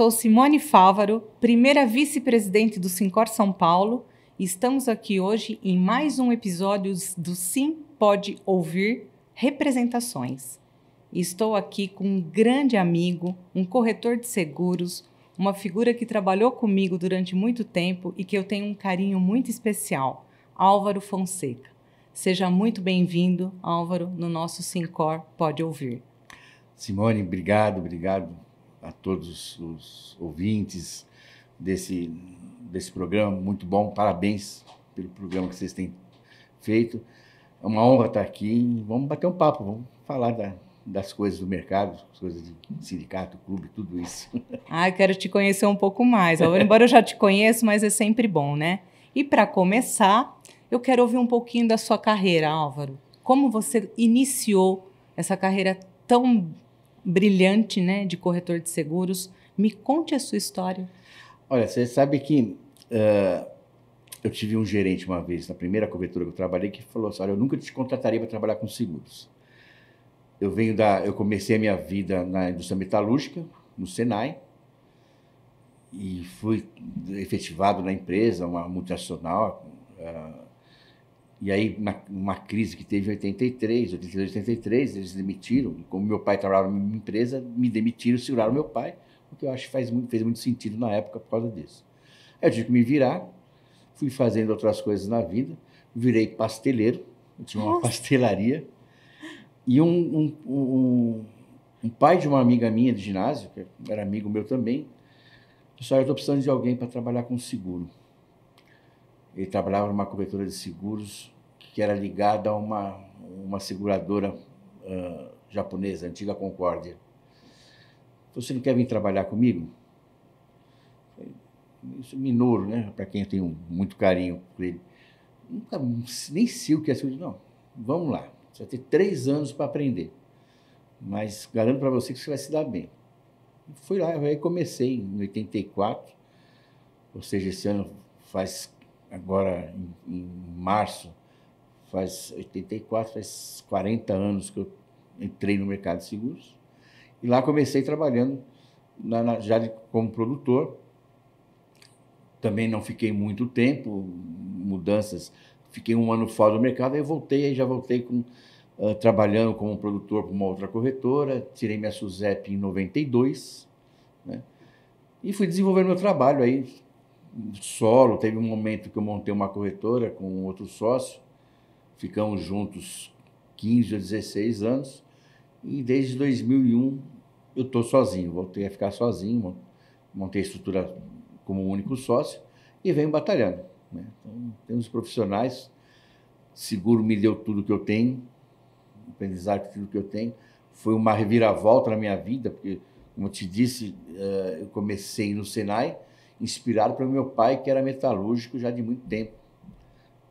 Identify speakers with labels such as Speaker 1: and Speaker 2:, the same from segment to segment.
Speaker 1: Sou Simone Fávaro, primeira vice-presidente do Sincor São Paulo, e estamos aqui hoje em mais um episódio do Sim Pode Ouvir Representações. Estou aqui com um grande amigo, um corretor de seguros, uma figura que trabalhou comigo durante muito tempo e que eu tenho um carinho muito especial, Álvaro Fonseca. Seja muito bem-vindo, Álvaro, no nosso Sincor Pode Ouvir.
Speaker 2: Simone, obrigado, obrigado a todos os ouvintes desse, desse programa. Muito bom, parabéns pelo programa que vocês têm feito. É uma honra estar aqui. Vamos bater um papo, vamos falar da, das coisas do mercado, as coisas de sindicato, clube, tudo isso.
Speaker 1: Ah, eu quero te conhecer um pouco mais. Embora eu já te conheço, mas é sempre bom, né? E para começar, eu quero ouvir um pouquinho da sua carreira, Álvaro. Como você iniciou essa carreira tão brilhante, né, de corretor de seguros. Me conte a sua história.
Speaker 2: Olha, você sabe que uh, eu tive um gerente uma vez, na primeira corretora que eu trabalhei, que falou assim, olha, eu nunca te contrataria para trabalhar com seguros. Eu venho da... Eu comecei a minha vida na indústria metalúrgica, no Senai, e fui efetivado na empresa, uma multinacional, e aí, uma, uma crise que teve em 83, 83, eles demitiram. Como meu pai trabalhava uma empresa, me demitiram, seguraram meu pai, o que eu acho que faz muito, fez muito sentido na época por causa disso. Eu tive que me virar, fui fazendo outras coisas na vida, virei pasteleiro, eu tinha uma pastelaria. E um, um, um, um, pai de uma amiga minha de ginásio, que era amigo meu também, pessoal, eu estou precisando de alguém para trabalhar com seguro. Ele trabalhava numa cobertura de seguros que era ligada a uma, uma seguradora uh, japonesa, antiga Concórdia. Você não quer vir trabalhar comigo? Isso é minor, né? Para quem eu tenho muito carinho por ele. Nunca, nem sei o que é seguro. Não, vamos lá. Você vai ter três anos para aprender. Mas garanto para você que você vai se dar bem. Fui lá, aí comecei em 84. Ou seja, esse ano faz agora em, em março, faz 84, faz 40 anos que eu entrei no mercado de seguros. E lá comecei trabalhando na, na, já de, como produtor. Também não fiquei muito tempo, mudanças. Fiquei um ano fora do mercado, aí voltei, aí já voltei com, uh, trabalhando como produtor para uma outra corretora. Tirei minha SUSEP em 92, né? E fui desenvolvendo meu trabalho aí, solo. Teve um momento que eu montei uma corretora com outro sócio, ficamos juntos 15 ou 16 anos, e desde 2001 eu estou sozinho, voltei a ficar sozinho, montei a estrutura como único sócio e venho batalhando. Né? Então, temos profissionais, seguro me deu tudo que eu tenho, aprendizado tudo que eu tenho. Foi uma reviravolta na minha vida, porque, como eu te disse, eh, eu comecei no Senai, inspirado pelo meu pai, que era metalúrgico já de muito tempo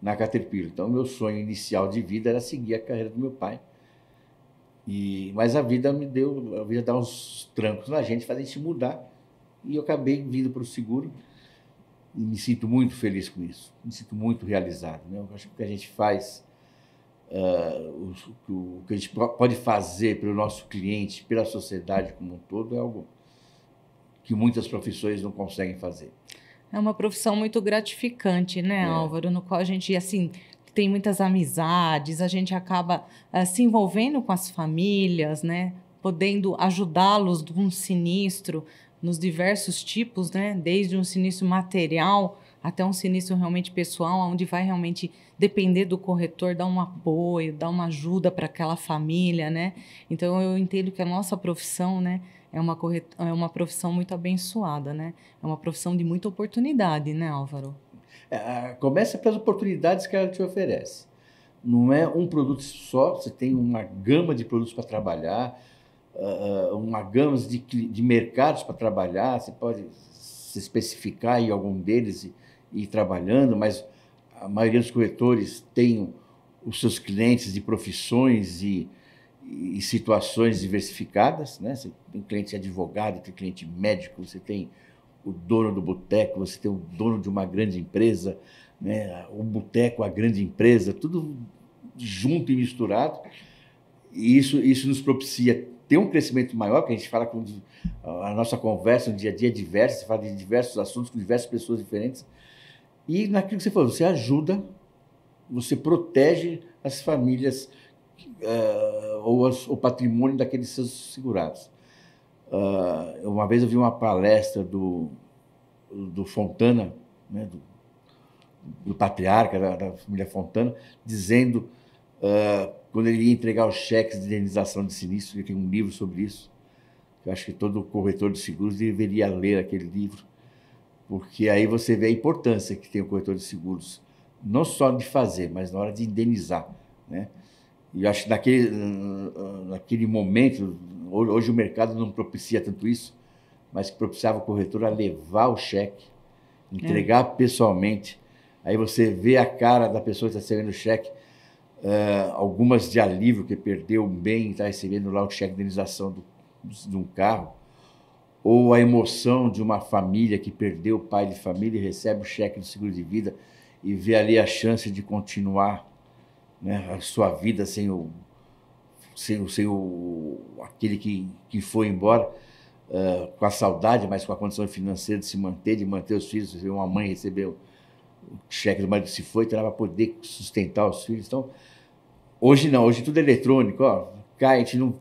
Speaker 2: na Caterpillar. Então, meu sonho inicial de vida era seguir a carreira do meu pai. E, mas a vida me deu, a vida dá uns trancos na gente, faz a gente mudar. E eu acabei vindo para o seguro e me sinto muito feliz com isso, me sinto muito realizado. Né? Eu acho que o que a gente faz, uh, o, o, que a gente pode fazer pelo nosso cliente, pela sociedade como um todo, é algo que muitas profissões não conseguem fazer.
Speaker 1: É uma profissão muito gratificante, né, é. Álvaro? No qual a gente, assim, tem muitas amizades, a gente acaba uh, se envolvendo com as famílias, né? Podendo ajudá-los de um sinistro nos diversos tipos, né? Desde um sinistro material até um sinistro realmente pessoal, onde vai realmente depender do corretor dar um apoio, dar uma ajuda para aquela família, né? Então eu entendo que a nossa profissão, né? é uma, é uma profissão muito abençoada, né? É uma profissão de muita oportunidade, né, Álvaro?
Speaker 2: É, começa pelas oportunidades que ela te oferece. Não é um produto só, você tem uma gama de produtos para trabalhar, ah, ah, uma gama de, de mercados para trabalhar, você pode se especificar em algum deles e, e ir trabalhando, mas a maioria dos corretores tem os seus clientes de profissões e e situações diversificadas, né? Você tem cliente advogado, tem cliente médico, você tem o dono do boteco, você tem o dono de uma grande empresa, né? O boteco, a grande empresa, tudo junto e misturado. E isso isso nos propicia ter um crescimento maior, que a gente fala com a nossa conversa no dia a dia é diversos, se você fala de diversos assuntos com diversas pessoas diferentes. E naquilo que você falou, você ajuda, você protege as famílias uh, ou as, o patrimônio daqueles seus segurados. Uh, uma vez eu vi uma palestra do, do Fontana, né, do, do, patriarca da, da, família Fontana, dizendo, uh, quando ele ia entregar os cheques de indenização de sinistro, ele tem um livro sobre isso, eu acho que todo corretor de seguros deveria ler aquele livro, porque aí você vê a importância que tem o corretor de seguros, não só de fazer, mas na hora de indenizar. Né? E acho que naquele, naquele momento, hoje o mercado não propicia tanto isso, mas que propiciava o corretor a levar o cheque, entregar é. pessoalmente. Aí você vê a cara da pessoa que está recebendo o cheque, uh, algumas de alívio que perdeu um bem e está recebendo lá o cheque de indenização do, de um carro, ou a emoção de uma família que perdeu o pai de família e recebe o cheque do seguro de vida e vê ali a chance de continuar né, a sua vida sem o, sem, sem o aquele que, que foi embora, uh, com a saudade, mas com a condição financeira de se manter, de manter os filhos, uma mãe recebeu o cheque do marido se foi, então para poder sustentar os filhos. Então, hoje não, hoje tudo é eletrônico, ó, a gente não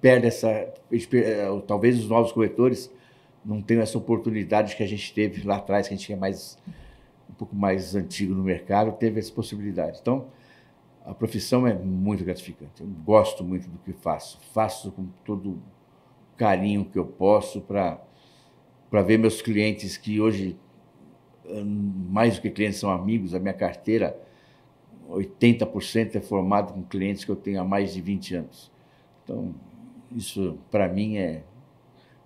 Speaker 2: perde essa, eh, talvez os novos corretores não tenham essa oportunidade que a gente teve lá atrás, que a gente é mais um pouco mais antigo no mercado, teve essa possibilidade. Então, a profissão é muito gratificante. Eu gosto muito do que faço. Faço com todo o carinho que eu posso para ver meus clientes que hoje, eh, mais do que clientes, são amigos. A minha carteira, 80% é formada com clientes que eu tenho há mais de 20 anos. Então, isso para mim é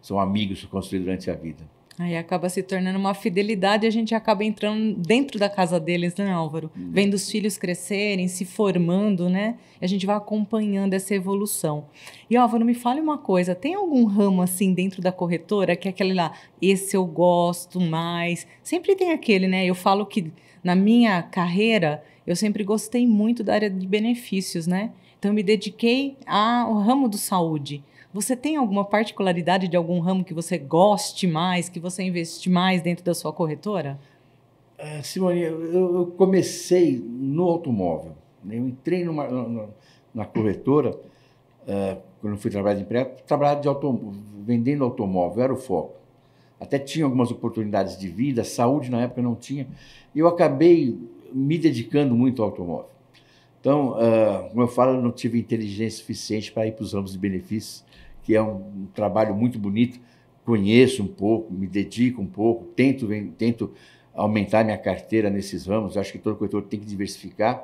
Speaker 2: são amigos que eu construí durante a vida.
Speaker 1: Aí acaba se tornando uma fidelidade e a gente acaba entrando dentro da casa deles, né, Álvaro? Uhum. Vendo os filhos crescerem, se formando, né? A gente vai acompanhando essa evolução. E, Álvaro, me fale uma coisa: tem algum ramo assim dentro da corretora que é aquele lá, esse eu gosto mais? Sempre tem aquele, né? Eu falo que na minha carreira eu sempre gostei muito da área de benefícios, né? Então, eu me dediquei ao ramo do saúde. Você tem alguma particularidade de algum ramo que você goste mais, que você investe mais dentro da sua corretora?
Speaker 2: É, Simone, eu, eu, comecei no automóvel. Né? Eu entrei numa, na, na corretora, é, quando fui trabalhar de emprego, trabalhava de automóvel, vendendo automóvel, era o foco. Até tinha algumas oportunidades de vida, saúde na época não tinha. Eu acabei me dedicando muito ao automóvel. Então, uh, como eu falo, eu não tive inteligência suficiente para ir para os ramos de benefícios, que é um, um, trabalho muito bonito. Conheço um pouco, me dedico um pouco, tento, tento aumentar minha carteira nesses ramos. Acho que todo corretor tem que diversificar.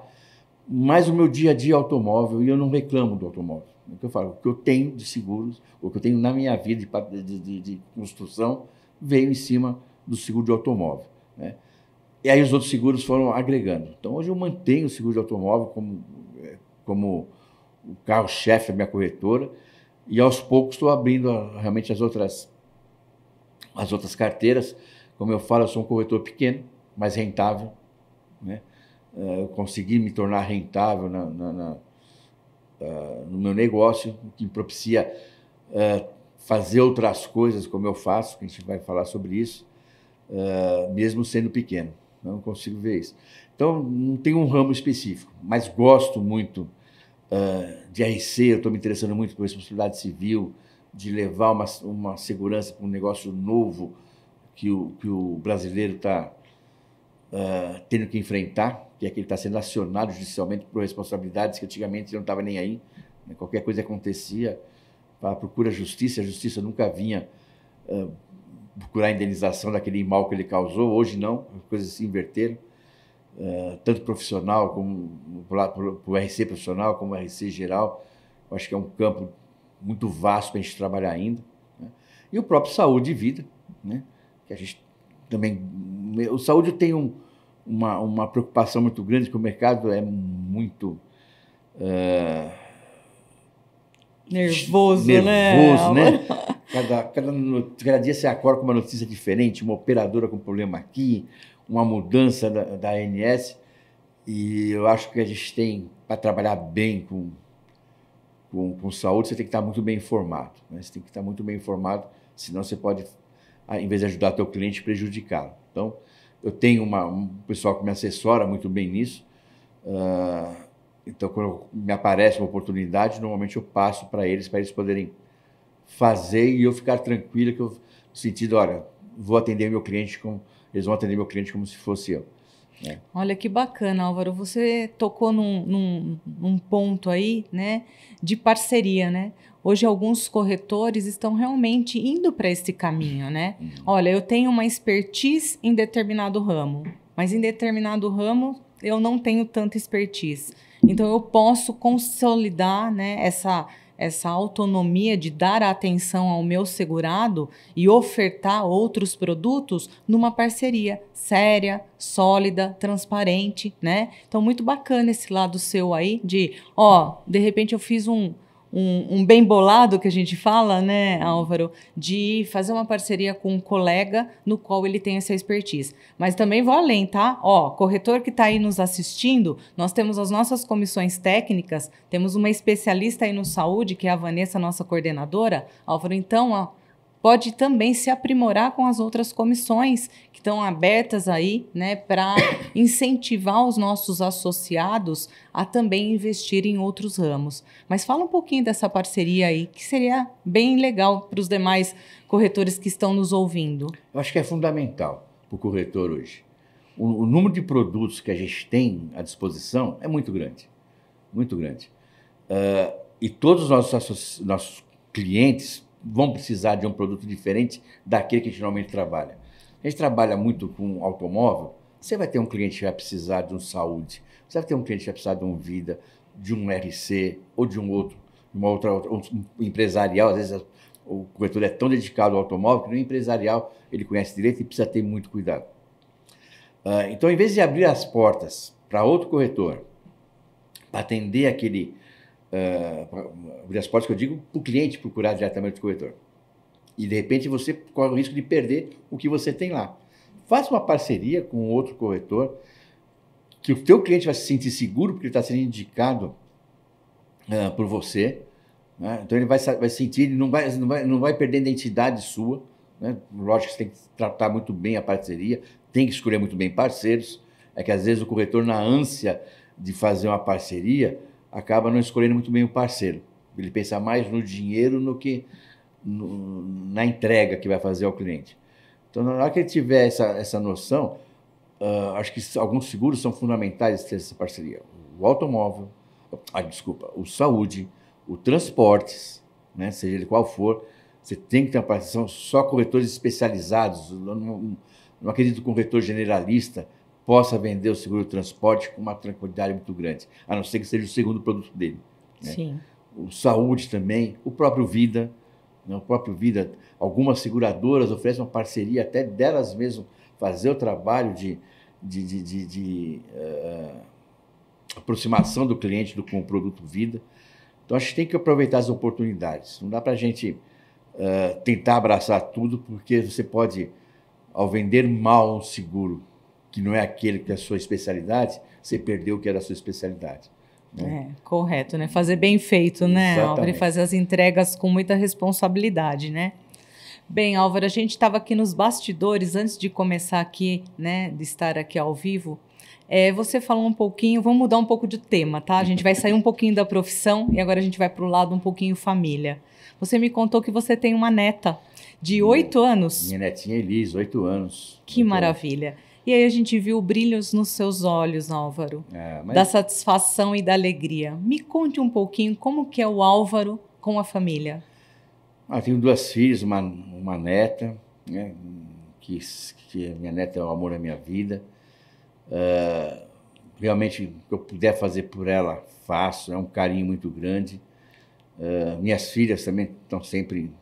Speaker 2: Mas o meu dia a dia é automóvel e eu não reclamo do automóvel. É o que eu falo, o que eu tenho de seguros, o que eu tenho na minha vida de, de, de, de construção, veio em cima do seguro de automóvel. Né? E aí os outros seguros foram agregando. Então hoje eu mantenho o seguro de automóvel como, é, como o carro-chefe da minha corretora e aos poucos estou abrindo ah, realmente as outras, as outras carteiras. Como eu falo, eu sou um corretor pequeno, mas rentável. Né? Ah, eu consegui me tornar rentável na, na, na, ah, no meu negócio, que me propicia fazer outras coisas como eu faço, que a gente vai falar sobre isso, mesmo sendo pequeno não consigo ver isso. Então, não tem um ramo específico, mas gosto muito uh, de RC eu estou me interessando muito por responsabilidade civil, de levar uma, uma segurança para um negócio novo que o, que o brasileiro está uh, tendo que enfrentar, que é que ele está sendo acionado judicialmente por responsabilidades que antigamente ele não estava nem aí. Né? Qualquer coisa acontecia, para procura justiça, a justiça nunca vinha uh, procurar indenização daquele mal que ele causou. Hoje não, as coisas se inverteram. Uh, tanto profissional como o RC profissional como o RC geral Eu acho que é um campo muito vasto para a gente trabalhar ainda né? e o próprio saúde e vida né? que a gente também o saúde tem um, uma, uma preocupação muito grande que o mercado é muito uh... Eh,
Speaker 1: nervoso, nervoso né?
Speaker 2: né? Cada, cada, cada dia você acorda com uma notícia diferente, uma operadora com problema aqui, uma mudança da, da ANS. E eu acho que a gente tem, para trabalhar bem com, com, com, saúde, você tem que estar muito bem informado. Né? Você tem que estar muito bem informado, senão você pode, em vez de ajudar teu cliente, prejudicá-lo. Então, eu tenho uma, um pessoal que me assessora muito bem nisso. Uh, então, quando me aparece uma oportunidade, normalmente eu passo para eles, para eles poderem fazer e eu ficar tranquila, que eu, no sentido, olha, vou atender meu cliente como. Eles vão atender meu cliente como se fosse eu.
Speaker 1: Né? Olha que bacana, Álvaro. Você tocou num, num, num ponto aí, né, de parceria, né? Hoje alguns corretores estão realmente indo para esse caminho, né? Uhum. Olha, eu tenho uma expertise em determinado ramo, mas em determinado ramo eu não tenho tanta expertise. Então eu posso consolidar, né, essa essa autonomia de dar atenção ao meu segurado e ofertar outros produtos numa parceria séria, sólida, transparente, né? Então, muito bacana esse lado seu aí de, ó, de repente eu fiz um um, um, bem bolado que a gente fala, né, Álvaro, de fazer uma parceria com um colega no qual ele tem essa expertise. Mas também vou além, tá? Ó, corretor que está aí nos assistindo, nós temos as nossas comissões técnicas, temos uma especialista aí no saúde, que é a Vanessa, nossa coordenadora. Álvaro, então, ó, pode também se aprimorar com as outras comissões que estão abertas aí, né, para incentivar os nossos associados a também investir em outros ramos. Mas fala um pouquinho dessa parceria aí, que seria bem legal para os demais corretores que estão nos ouvindo.
Speaker 2: Eu acho que é fundamental para o corretor hoje. O, o número de produtos que a gente tem à disposição é muito grande, muito grande. Uh, e todos os nossos, nossos clientes vão precisar de um produto diferente daquele que a gente normalmente trabalha. A gente trabalha muito com automóvel, você vai ter um cliente que vai precisar de um saúde, você vai ter um cliente que vai precisar de um vida, de um RC ou de um outro, de uma outra, outra um empresarial, às vezes o corretor é tão dedicado ao automóvel que no empresarial ele conhece direito e precisa ter muito cuidado. Uh, então, em vez de abrir as portas para outro corretor, para atender aquele, é, as das portas que eu digo, para o cliente procurar diretamente o corretor. E de repente você corre o risco de perder o que você tem lá. Faça uma parceria com outro corretor, que o teu cliente vai se sentir seguro porque ele está sendo indicado uh, por você. Né? Então ele vai, vai sentir, ele não vai, não, vai, não vai perder a identidade sua. Né? Lógico que você tem que tratar muito bem a parceria, tem que escolher muito bem parceiros. É que às vezes o corretor, na ânsia de fazer uma parceria, acaba não escolhendo muito bem o parceiro. Ele pensa mais no dinheiro do que no, na entrega que vai fazer ao cliente. Então, na hora que ele tiver essa, essa noção, uh, acho que alguns seguros são fundamentais ter essa parceria. O automóvel, ah, desculpa, o saúde, o transportes, né, seja ele qual for, você tem que ter uma parceria só corretores especializados. Eu não, não acredito que corretor generalista possa vender o seguro transporte com uma tranquilidade muito grande, a não ser que seja o segundo produto dele. Né? Sim. O saúde também, o próprio Vida, né? o próprio Vida. Algumas seguradoras oferecem uma parceria até delas mesmas fazer o trabalho de, de, de, de, de uh, aproximação do cliente do, com o produto Vida. Então, acho que tem que aproveitar as oportunidades. Não dá para a gente uh, tentar abraçar tudo, porque você pode, ao vender mal um seguro, que não é aquele que é a sua especialidade, você perdeu o que era a sua especialidade. Né?
Speaker 1: É, correto, né? Fazer bem feito, né, Álvaro? E fazer as entregas com muita responsabilidade, né? Bem, Álvaro, a gente estava aqui nos bastidores, antes de começar aqui, né, de estar aqui ao vivo, é, você falou um pouquinho, vamos mudar um pouco de tema, tá? A gente vai sair um pouquinho da profissão e agora a gente vai para o lado um pouquinho família. Você me contou que você tem uma neta de oito anos. Minha
Speaker 2: netinha é Elis, oito anos.
Speaker 1: Que maravilha. Anos. E aí a gente viu brilhos nos seus olhos, Álvaro, é, mas... da satisfação e da alegria. Me conte um pouquinho como que é o Álvaro com a família.
Speaker 2: Ah, tenho duas filhas, uma, uma neta, né, que, que é, minha neta é o amor da minha vida. Uh, realmente, o que eu puder fazer por ela, faço. É um carinho muito grande. Uh, minhas filhas também estão sempre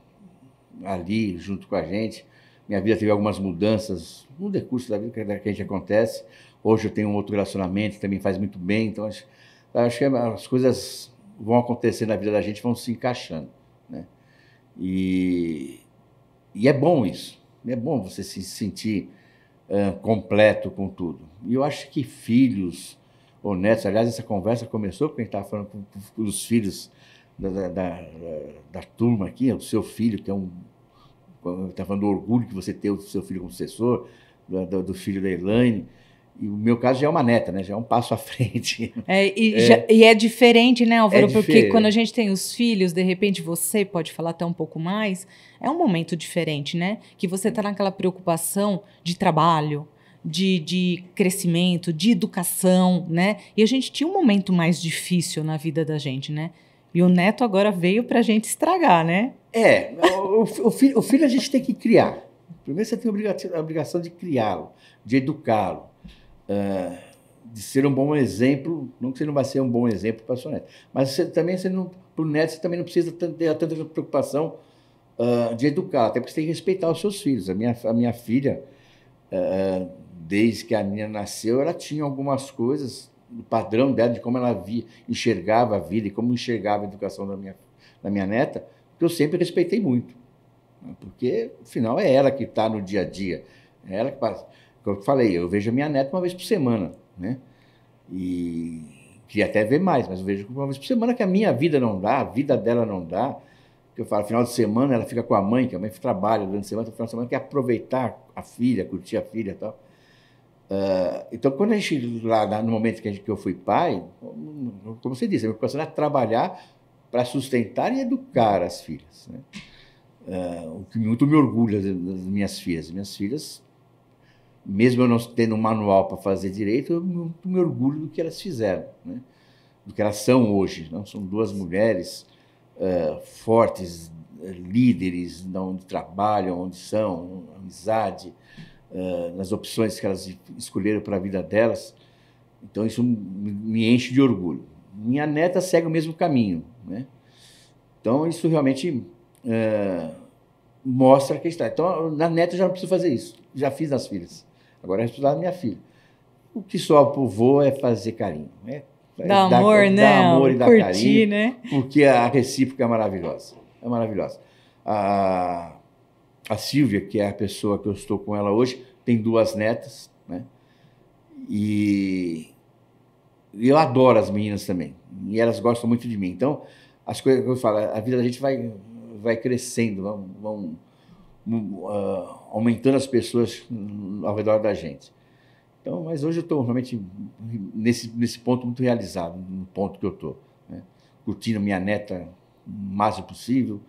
Speaker 2: ali, junto com a gente minha vida teve algumas mudanças no decurso da vida que a gente acontece. Hoje eu tenho um outro relacionamento, também faz muito bem. Então, acho, acho que as coisas vão acontecer na vida da gente, vão se encaixando. Né? E, e é bom isso. É bom você se sentir uh, completo com tudo. E eu acho que filhos ou netos, aliás, essa conversa começou porque a gente estava falando com, com, com os filhos da da, da, da, turma aqui, o seu filho, que é um Está falando do orgulho que você tem do seu filho como sucessor, do, do filho da Elaine. E o meu caso já é uma neta, né? Já é um passo à frente. É, e, é. Já,
Speaker 1: e é diferente, né, Álvaro? É porque diferente. quando a gente tem os filhos, de repente você pode falar até um pouco mais. É um momento diferente, né? Que você está naquela preocupação de trabalho, de, de crescimento, de educação, né? E a gente tinha um momento mais difícil na vida da gente, né? E o neto agora veio para a gente estragar, né?
Speaker 2: É, o, o, filho, o, filho, a gente tem que criar. Primeiro você tem a obrigação de criá-lo, de educá-lo, uh, de ser um bom exemplo. Não que você não vai ser um bom exemplo para o seu neto, mas você, também você não, para o neto você também não precisa ter tanta preocupação uh, de educar, até porque você tem que respeitar os seus filhos. A minha, a minha filha, uh, desde que a minha nasceu, ela tinha algumas coisas o padrão dela, de como ela via, enxergava a vida e como enxergava a educação da minha, da minha neta, que eu sempre respeitei muito. Né? Porque, afinal, é ela que está no dia a dia. É ela que passa. Como eu falei, eu vejo a minha neta uma vez por semana, né? E queria até ver mais, mas eu vejo uma vez por semana que a minha vida não dá, a vida dela não dá. que Eu falo, final de semana ela fica com a mãe, que a mãe trabalha durante a semana, no então, final de semana quer aproveitar a filha, curtir a filha e tal. É, então, quando a gente, lá no momento que, gente, que eu fui pai, como você disse, eu comecei a trabalhar para sustentar e educar as filhas. Né? É, o que muito me orgulha das minhas filhas. Minhas filhas, mesmo eu não tendo um manual para fazer direito, eu muito me orgulho do que elas fizeram, né? do que elas são hoje. Não? São duas mulheres é, fortes, líderes, onde trabalham, onde são, amizade. Eh, nas opções que elas escolheram para a vida delas. Então isso me enche de orgulho. Minha neta segue o mesmo caminho, né? Então isso realmente eh, mostra que está. Então na neta eu já não preciso fazer isso, já fiz nas filhas. Agora é estudar minha filha. O que só aprovou é fazer carinho, né? É dá dar, amor, dar, né? Dar amor e dar Curtir, carinho, né? porque a recíproca é maravilhosa. É maravilhosa. A, a Silvia, que é a pessoa que eu estou com ela hoje, tem duas netas, né? E eu adoro as meninas também. E elas gostam muito de mim. Então, as coisas que eu falo, a vida da gente vai, vai crescendo, vão, vão uh, aumentando as pessoas ao redor da gente. Então, mas hoje eu estou realmente nesse, nesse ponto muito realizado, no ponto que eu estou. Né? Curtindo minha neta o máximo possível,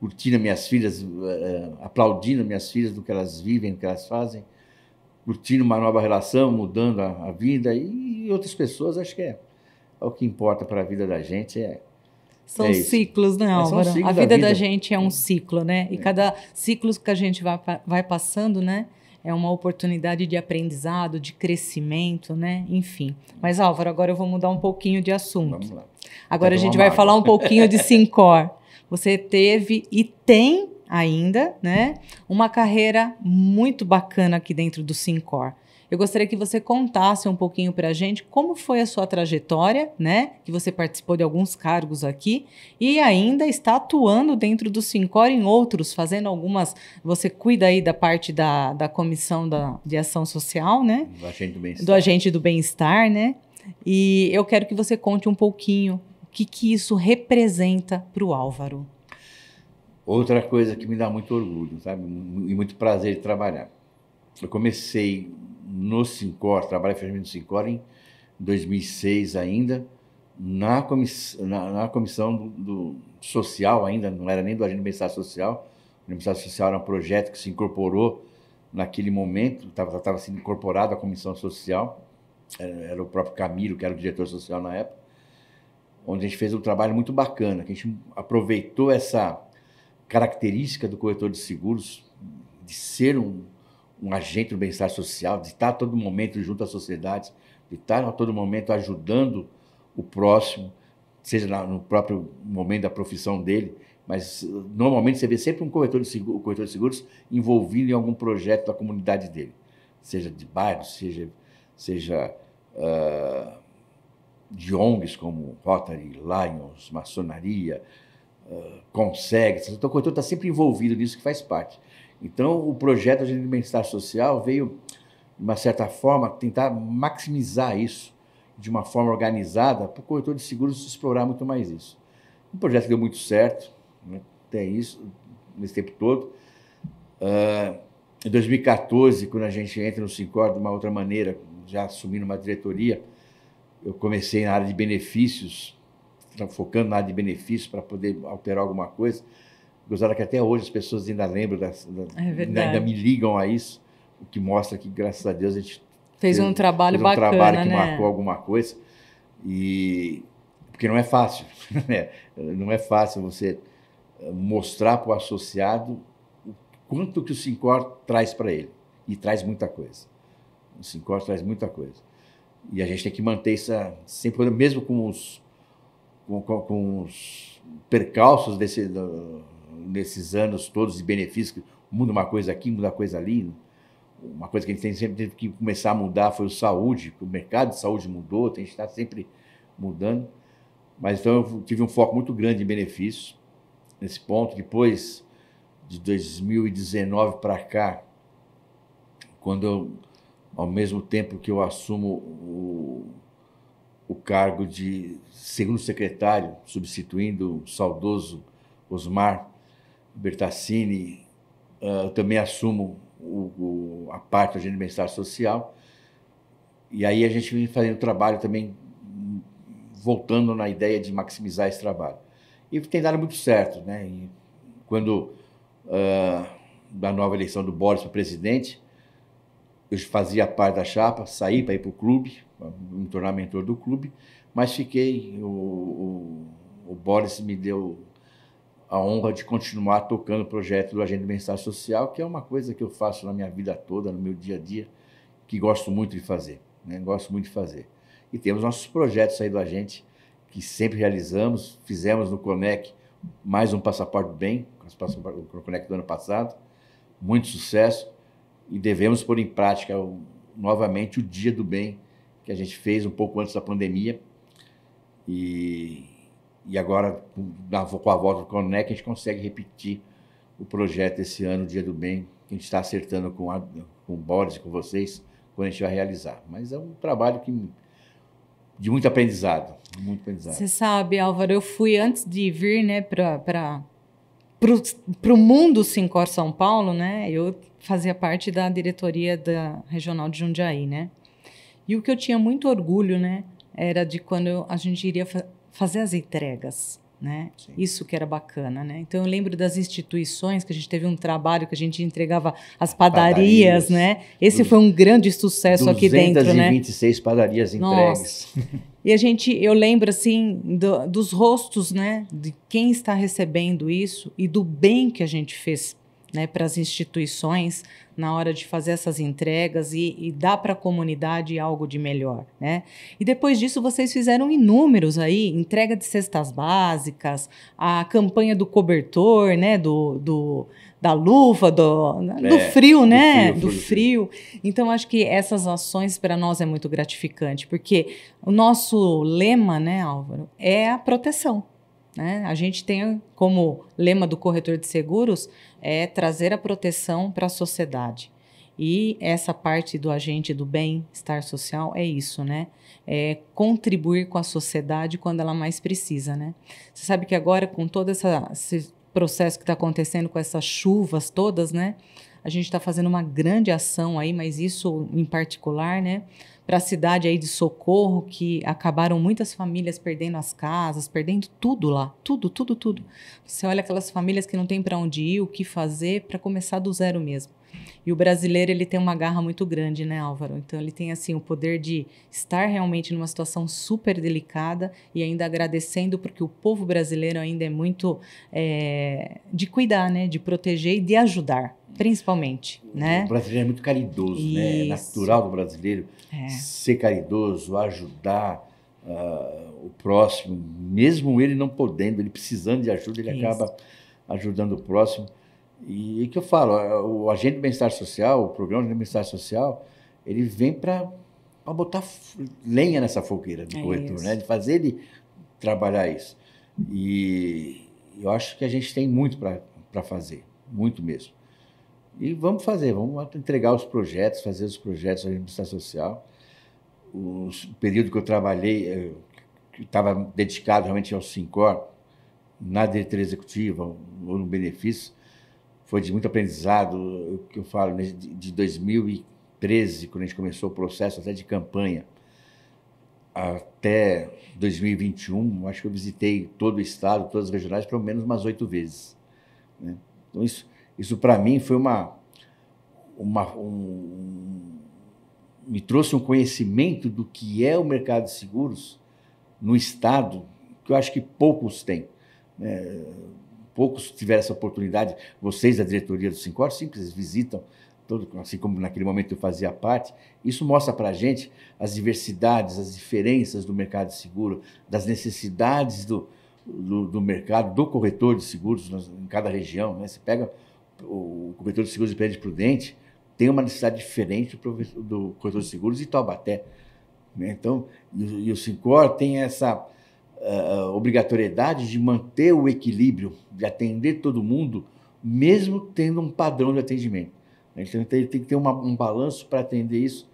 Speaker 2: curtindo minhas filhas, eh, eh, aplaudindo minhas filhas do que elas vivem, do que elas fazem, curtindo uma nova relação, mudando a, a vida e, e outras pessoas, acho que é, é o que importa para a vida da gente é são é ciclos, né, é, Álvaro? É, a vida da, vida da,
Speaker 1: gente é um ciclo, né? E é. cada ciclo que a gente vai, vai passando, né? É uma oportunidade de aprendizado, de crescimento, né? Enfim. Mas, Álvaro, agora eu vou mudar um pouquinho de assunto. Vamos lá. Agora tá a gente vai falar um pouquinho de Sincor. Você teve e tem ainda, né? Uma carreira muito bacana aqui dentro do Sincor. Eu gostaria que você contasse um pouquinho para a gente como foi a sua trajetória, né? Que você participou de alguns cargos aqui e ainda está atuando dentro do Sincor em outros, fazendo algumas. Você cuida aí da parte da, da comissão da, de ação social, né? Do
Speaker 2: agente do bem-estar. Do
Speaker 1: agente do bem-estar, né? E eu quero que você conte um pouquinho que, que isso representa para o Álvaro?
Speaker 2: Outra coisa que me dá muito orgulho, sabe? E muito prazer de trabalhar. Eu comecei no Sincor, trabalhei firmemente no Sincor em 2006 ainda, na, comiss na, na comissão do, do, social ainda, não era nem do Agente do Social, o bem Social era um projeto que se incorporou naquele momento, estava sendo incorporado à comissão social, era, era o próprio Camilo, que era o diretor social na época, onde a gente fez um trabalho muito bacana, que a gente aproveitou essa característica do corretor de seguros de ser um, um agente do bem-estar social, de estar a todo momento junto à sociedade, de estar a todo momento ajudando o próximo, seja no próprio momento da profissão dele, mas normalmente você vê sempre um corretor de, seguro, corretor de seguros envolvido em algum projeto da comunidade dele, seja de bairro, seja, seja uh, de ONGs como Rotary, Lions, Maçonaria, ah, Consegue, então o corretor está sempre envolvido nisso que faz parte. Então, o projeto de bem-estar social veio, de uma certa forma, tentar maximizar isso de uma forma organizada para o corretor de seguros explorar muito mais isso. Um projeto que deu muito certo, até né? tem isso, nesse tempo todo. Uh, em 2014, quando a gente entra no Sincor de uma outra maneira, já assumindo uma diretoria, eu comecei na área de benefícios, tá focando na área de benefícios para poder alterar alguma coisa. Gostaria que até hoje as pessoas ainda lembram, das, é ainda, ainda, me ligam a isso, o que mostra que, graças a Deus, a gente
Speaker 1: fez, um trabalho fez um bacana, trabalho que né? marcou
Speaker 2: alguma coisa. E porque não é fácil, né? não é fácil você eh, mostrar para o associado o quanto que o Sincor traz para ele e traz muita coisa. O Sincor traz muita coisa. E a gente tem que manter essa sempre, mesmo com os, com, com os percalços desse, do, desses anos todos de benefícios, muda uma coisa aqui, muda uma coisa ali. Uma coisa que a gente tem, sempre teve que começar a mudar foi o saúde, o mercado de saúde mudou, a gente está sempre mudando. Mas então eu tive um foco muito grande em benefícios nesse ponto. Depois de 2019 para cá, quando eu ao mesmo tempo que eu assumo o, o cargo de segundo secretário, substituindo o saudoso Osmar Bertassini, ah, eu também assumo o, o, a parte do agente de bem-estar social. E aí a gente vem fazendo trabalho também, voltando na ideia de maximizar esse trabalho. E tem dado muito certo, né? E quando, uh, ah, da nova eleição do Boris para presidente, eu fazia parte da chapa, saí para ir para o clube, me tornar mentor do clube, mas fiquei. O, o, o, Boris me deu a honra de continuar tocando o projeto do Agente Bem-Estar Social, que é uma coisa que eu faço na minha vida toda, no meu dia a dia, que gosto muito de fazer. Né? Gosto muito de fazer. E temos nossos projetos aí do Agente, que sempre realizamos, fizemos no Conec mais um Passaporte Bem, o Conec do ano passado, muito sucesso e devemos pôr em prática o, novamente o Dia do Bem, que a gente fez um pouco antes da pandemia. E, e agora, com a volta do Conec, a gente consegue repetir o projeto esse ano, o Dia do Bem, que a gente está acertando com, a, com o Boris e com vocês, quando a gente vai realizar. Mas é um trabalho que de muito aprendizado, muito aprendizado. Você
Speaker 1: sabe, Álvaro, eu fui antes de vir, né, para para o mundo Sincor São Paulo, né? Eu fazia parte da diretoria da regional de Jundiaí, né? E o que eu tinha muito orgulho, né? Era de quando a gente iria fa fazer as entregas. Né? Isso que era bacana, né? Então eu lembro das instituições que a gente teve um trabalho que a gente entregava as padarias, padarias né? Esse foi um grande sucesso aqui dentro, né? 226 padarias entregues. E a gente, eu lembro assim do, dos rostos, né? De quem está recebendo isso e do bem que a gente fez, né? Para as instituições, na hora de fazer essas entregas e, e dar para a comunidade algo de melhor, né? E depois disso vocês fizeram inúmeros aí, entrega de cestas básicas, a campanha do cobertor, né? Do, do da luva, do, é, do né? frio, né? Do frio, do frio. Então, acho que essas ações para nós é muito gratificante, porque o nosso lema, né, Álvaro, é a proteção. Né? A gente tem como lema do corretor de seguros é trazer a proteção para a sociedade. E essa parte do agente do bem-estar social é isso, né? É contribuir com a sociedade quando ela mais precisa, né? Você sabe que agora, com todo essa, esse processo que está acontecendo, com essas chuvas todas, né? A gente está fazendo uma grande ação aí, mas isso em particular, né? para a cidade aí de Socorro, que acabaram muitas famílias perdendo as casas, perdendo tudo lá, tudo, tudo, tudo. Você olha aquelas famílias que não tem para onde ir, o que fazer, para começar do zero mesmo. E o brasileiro, ele tem uma garra muito grande, né, Álvaro? Então ele tem assim o poder de estar realmente numa situação super delicada e ainda agradecendo porque o povo brasileiro ainda é muito é, de cuidar, né, de proteger e de ajudar principalmente, né? O brasileiro
Speaker 2: é muito caridoso, Isso. né? É natural do brasileiro é. ser caridoso, ajudar uh, o próximo, mesmo ele não podendo, ele precisando de ajuda, ele Isso. acaba ajudando o próximo. E, o que eu falo, ah, o agente de bem-estar social, o programa de bem-estar social, ele vem para botar lenha nessa fogueira do é corretor, isso. né? De fazer ele trabalhar isso. E eu acho que a gente tem muito para fazer, muito mesmo. E vamos fazer, vamos entregar os projetos, fazer os projetos da administração social. O período que eu trabalhei, eh, que estava dedicado realmente ao Sincor, na diretoria executiva ou no benefício, foi de muito aprendizado, o que eu falo, né, de 2013, quando a gente começou o processo até de campanha, até 2021, acho que eu visitei todo o estado, todas as regionais, pelo menos umas oito vezes. Né? Então, isso isso para mim foi uma, uma um, me trouxe um conhecimento do que é o mercado de seguros no estado que eu acho que poucos têm. É, poucos tiveram essa oportunidade. Vocês da diretoria do Sincor simples visitam todo, assim como naquele momento eu fazia parte. Isso mostra para a gente as diversidades, as diferenças do mercado de seguro, das necessidades do, do, do mercado, do corretor de seguros em cada região. Né? Você pega o corretor de seguros de Pedro Prudente tem uma necessidade diferente do, do corretor de seguros de Taubaté. Né? Então, e, e o Sincor tem essa uh, obrigatoriedade de manter o equilíbrio, de atender todo mundo, mesmo tendo um padrão de atendimento. Então, ele tem que ter uma, um balanço para atender isso,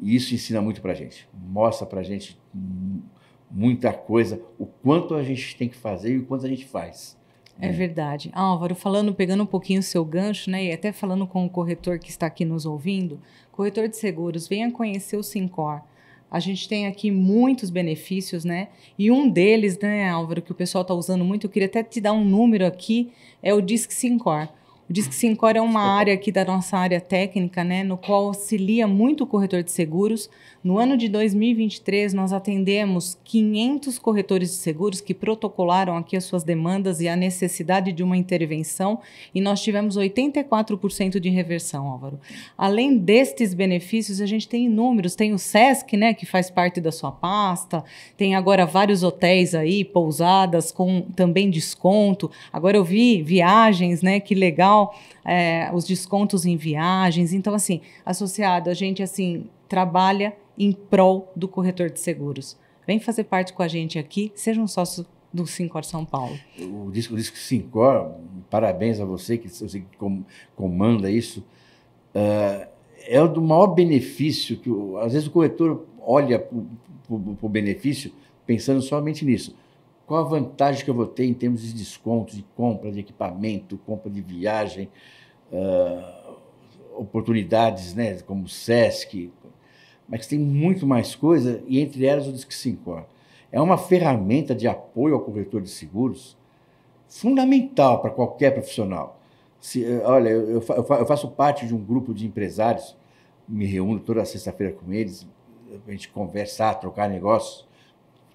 Speaker 2: e isso ensina muito para a gente, mostra para a gente hum, muita coisa, o quanto a gente tem que fazer e o quanto a gente faz.
Speaker 1: É, é verdade. Álvaro, falando, pegando um pouquinho o seu gancho, né, e até falando com o corretor que está aqui nos ouvindo, corretor de seguros, venha conhecer o Sincor. A gente tem aqui muitos benefícios, né? E um deles, né, Álvaro, que o pessoal está usando muito, eu queria até te dar um número aqui, é o Disque Sincor. O Disque Sincor é uma área aqui da nossa área técnica, né, no qual auxilia muito o corretor de seguros no ano de 2023, nós atendemos 500 corretores de seguros que protocolaram aqui as suas demandas e a necessidade de uma intervenção e nós tivemos 84% de reversão, Álvaro. Além destes benefícios, a gente tem inúmeros. Tem o SESC, né, que faz parte da sua pasta, tem agora vários hotéis aí, pousadas com também desconto. Agora eu vi viagens, né, que legal, é, os descontos em viagens. Então, assim, associado, a gente, assim, trabalha em prol do corretor de seguros. Vem fazer parte com a gente aqui, seja um sócio do Sincor São Paulo.
Speaker 2: O disco, o disco Sincor, parabéns a você que, você que comanda isso, uh, é o do maior benefício que às vezes o corretor olha para o benefício pensando somente nisso. Qual a vantagem que eu vou ter em termos de descontos, de compra de equipamento, compra de viagem, uh, oportunidades, né, como o SESC, mas tem muito mais coisa, e entre elas o Disque 5. É uma ferramenta de apoio ao corretor de seguros fundamental para qualquer profissional. Se, eh, olha, eu, eu faço parte de um grupo de empresários, me reúno toda sexta-feira com eles, a gente conversar, ah, trocar negócios,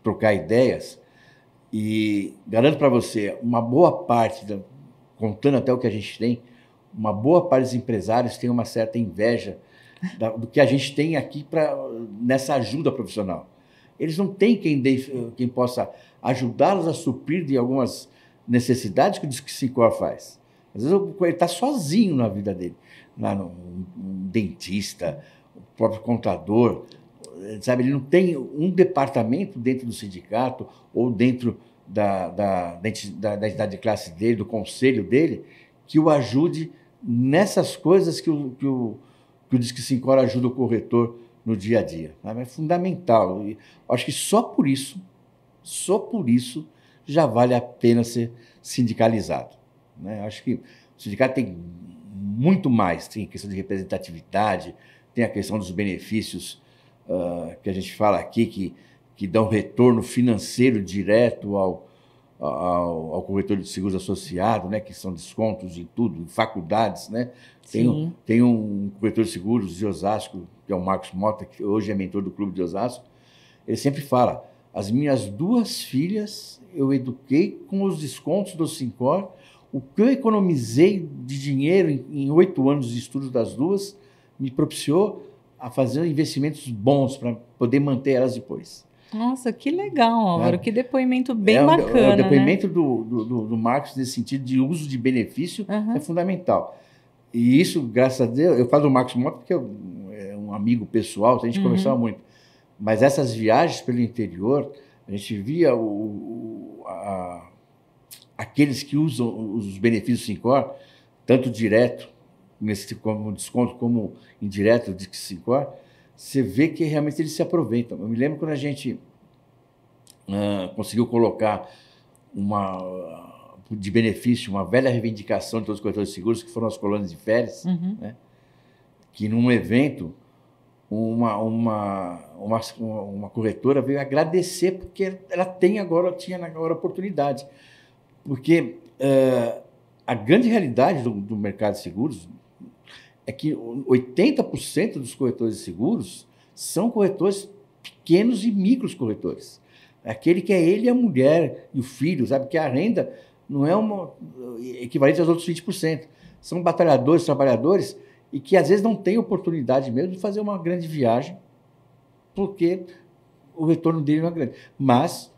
Speaker 2: trocar ideias. E garanto para você, uma boa parte, contando até o que a gente tem, uma boa parte dos empresários tem uma certa inveja da, do que a gente tem aqui para nessa ajuda profissional. Eles não têm quem, de, quem possa ajudá-los a suprir de algumas necessidades que o Disquicor faz. Às vezes ele está sozinho na vida dele. Lá no, um, um dentista, o próprio contador, sabe? Ele não tem um departamento dentro do sindicato ou dentro da, da, da, da entidade de classe dele, do conselho dele, que o ajude nessas coisas que o, que o que o Disque 5 Horas ajuda o corretor no dia a dia. Né? É fundamental. E acho que só por isso, só por isso, já vale a pena ser sindicalizado. Né? Acho que o sindicato tem muito mais, tem a questão de representatividade, tem a questão dos benefícios uh, que a gente fala aqui, que, que dão retorno financeiro direto ao, ao, ao corretor de seguros associado, né, que são descontos em tudo, em faculdades, né? Tem, Sim. tem um corretor de seguros de Osasco, que é o Marcos Mota, que hoje é mentor do clube de Osasco. Ele sempre fala: as minhas duas filhas eu eduquei com os descontos do Sincor. O que eu economizei de dinheiro em oito anos de estudo das duas me propiciou a fazer investimentos bons para poder manter elas depois.
Speaker 1: Nossa, que legal, Álvaro. É. Que depoimento bem é, bacana. O, né? o depoimento
Speaker 2: né? do, do, do, Marcos nesse sentido de uso de benefício uhum. é fundamental. E isso, graças a Deus, eu falo do Marcos Mota porque é, é um amigo pessoal, a gente uhum. conversava muito. Mas essas viagens pelo interior, a gente via o, o a, aqueles que usam os benefícios Sincor, tanto direto, nesse, como desconto, como indireto de Sincor, você vê que realmente eles se aproveitam. Eu me lembro quando a gente uh, conseguiu colocar uma uh, de benefício, uma velha reivindicação de todos os corretores de seguros, que foram as colônias de férias, uhum. né? que num evento uma, uma, uma, uma corretora veio agradecer porque ela tem agora, tinha agora oportunidade. Porque uh, a grande realidade do, do mercado de seguros, é que 80% dos corretores de seguros são corretores pequenos e micros corretores. Aquele que é ele, a mulher e o filho, sabe? Que a renda não é uma equivalente aos outros 20%. São batalhadores, trabalhadores e que às vezes não têm oportunidade mesmo de fazer uma grande viagem porque o retorno dele não é grande. Mas